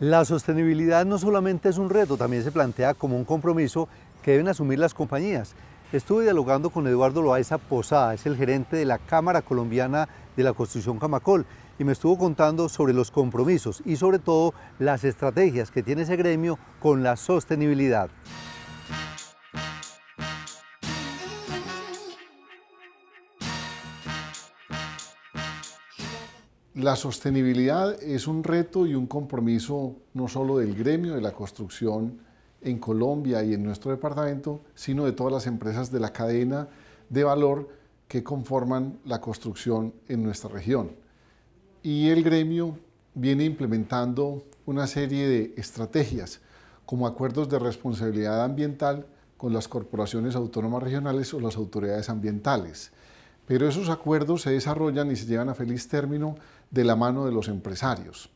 La sostenibilidad no solamente es un reto, también se plantea como un compromiso que deben asumir las compañías. Estuve dialogando con Eduardo Loaiza Posada, es el gerente de la Cámara Colombiana de la Construcción Camacol, y me estuvo contando sobre los compromisos y sobre todo las estrategias que tiene ese gremio con la sostenibilidad. La sostenibilidad es un reto y un compromiso no solo del gremio de la construcción en Colombia y en nuestro departamento, sino de todas las empresas de la cadena de valor que conforman la construcción en nuestra región. Y el gremio viene implementando una serie de estrategias como acuerdos de responsabilidad ambiental con las corporaciones autónomas regionales o las autoridades ambientales. Pero esos acuerdos se desarrollan y se llevan a feliz término de la mano de los empresarios.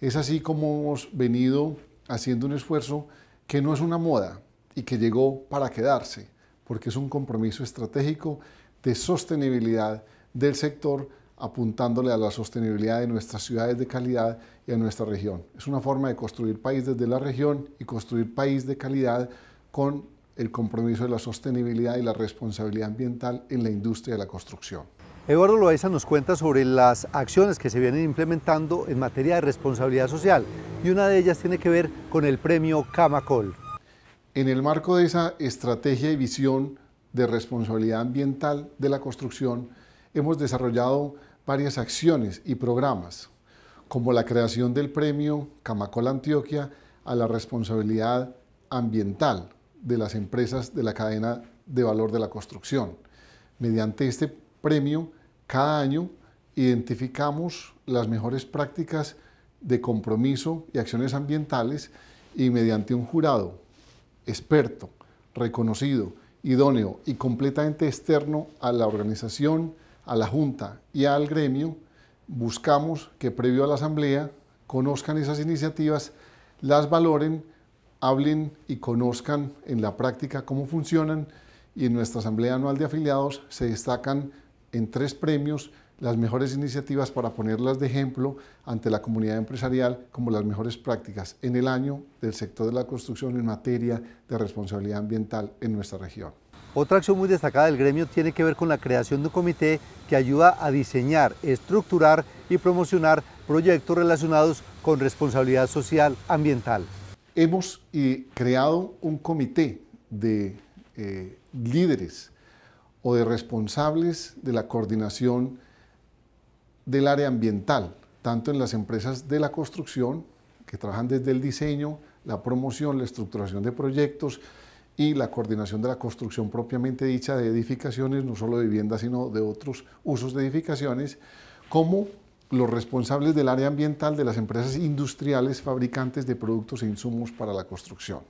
Es así como hemos venido haciendo un esfuerzo que no es una moda y que llegó para quedarse, porque es un compromiso estratégico de sostenibilidad del sector apuntándole a la sostenibilidad de nuestras ciudades de calidad y a nuestra región. Es una forma de construir país desde la región y construir país de calidad con el compromiso de la sostenibilidad y la responsabilidad ambiental en la industria de la construcción. Eduardo Loaiza nos cuenta sobre las acciones que se vienen implementando en materia de responsabilidad social y una de ellas tiene que ver con el premio Camacol. En el marco de esa estrategia y visión de responsabilidad ambiental de la construcción, hemos desarrollado varias acciones y programas, como la creación del premio Camacol Antioquia a la responsabilidad ambiental, de las empresas de la cadena de valor de la construcción. Mediante este premio, cada año identificamos las mejores prácticas de compromiso y acciones ambientales y mediante un jurado experto, reconocido, idóneo y completamente externo a la organización, a la Junta y al gremio, buscamos que previo a la Asamblea conozcan esas iniciativas, las valoren hablen y conozcan en la práctica cómo funcionan y en nuestra Asamblea Anual de Afiliados se destacan en tres premios las mejores iniciativas para ponerlas de ejemplo ante la comunidad empresarial como las mejores prácticas en el año del sector de la construcción en materia de responsabilidad ambiental en nuestra región. Otra acción muy destacada del gremio tiene que ver con la creación de un comité que ayuda a diseñar, estructurar y promocionar proyectos relacionados con responsabilidad social ambiental hemos eh, creado un comité de eh, líderes o de responsables de la coordinación del área ambiental, tanto en las empresas de la construcción, que trabajan desde el diseño, la promoción, la estructuración de proyectos y la coordinación de la construcción propiamente dicha de edificaciones, no solo de viviendas, sino de otros usos de edificaciones, como los responsables del área ambiental de las empresas industriales fabricantes de productos e insumos para la construcción.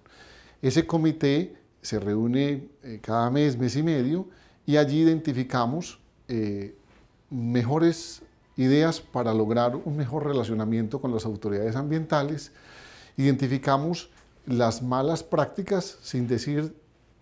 Ese comité se reúne eh, cada mes, mes y medio, y allí identificamos eh, mejores ideas para lograr un mejor relacionamiento con las autoridades ambientales, identificamos las malas prácticas, sin decir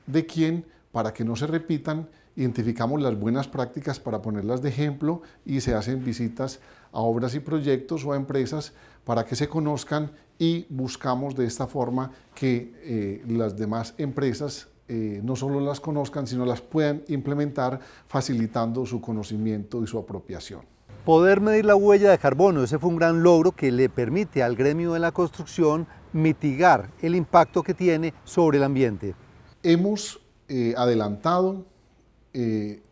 de quién, para que no se repitan, identificamos las buenas prácticas para ponerlas de ejemplo y se hacen visitas a obras y proyectos o a empresas para que se conozcan y buscamos de esta forma que eh, las demás empresas eh, no solo las conozcan, sino las puedan implementar facilitando su conocimiento y su apropiación. Poder medir la huella de carbono, ese fue un gran logro que le permite al gremio de la construcción mitigar el impacto que tiene sobre el ambiente. Hemos eh, adelantado eh,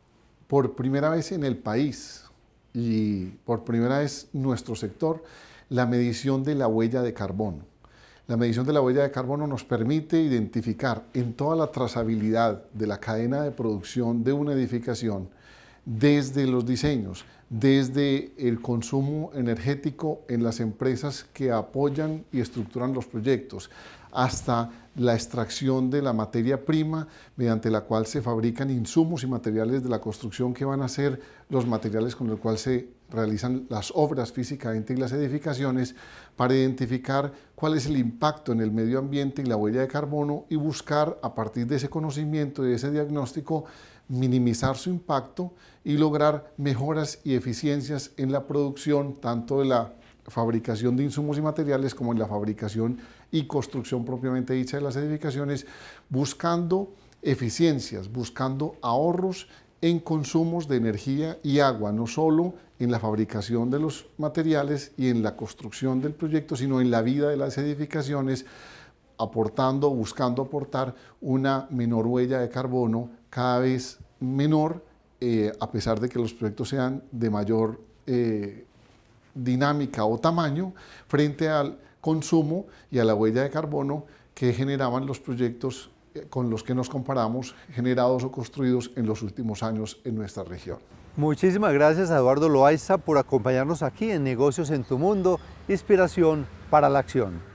por primera vez en el país y por primera vez nuestro sector la medición de la huella de carbono. La medición de la huella de carbono nos permite identificar en toda la trazabilidad de la cadena de producción de una edificación desde los diseños, desde el consumo energético en las empresas que apoyan y estructuran los proyectos, hasta la extracción de la materia prima mediante la cual se fabrican insumos y materiales de la construcción que van a ser los materiales con los cuales se realizan las obras físicamente y las edificaciones para identificar cuál es el impacto en el medio ambiente y la huella de carbono y buscar a partir de ese conocimiento y de ese diagnóstico minimizar su impacto y lograr mejoras y eficiencias en la producción, tanto de la fabricación de insumos y materiales como en la fabricación y construcción propiamente dicha de las edificaciones, buscando eficiencias, buscando ahorros en consumos de energía y agua, no solo en la fabricación de los materiales y en la construcción del proyecto, sino en la vida de las edificaciones aportando, buscando aportar una menor huella de carbono cada vez menor, eh, a pesar de que los proyectos sean de mayor eh, dinámica o tamaño, frente al consumo y a la huella de carbono que generaban los proyectos eh, con los que nos comparamos, generados o construidos en los últimos años en nuestra región. Muchísimas gracias Eduardo Loaiza por acompañarnos aquí en Negocios en tu Mundo, inspiración para la acción.